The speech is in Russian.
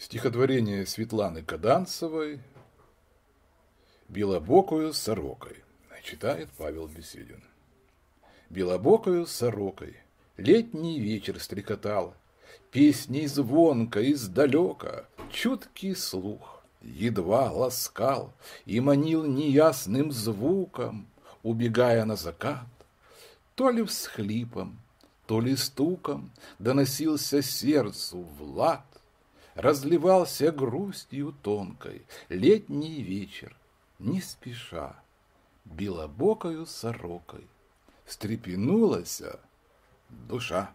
Стихотворение Светланы Каданцевой «Белобокую сорокой» читает Павел Беседин. «Белобокую сорокой летний вечер стрекотал, Песней звонко издалека чуткий слух едва ласкал И манил неясным звуком, убегая на закат, То ли всхлипом, то ли стуком доносился сердцу в разливался грустью тонкой летний вечер, не спеша, белобокою сорокой встрепенулась душа.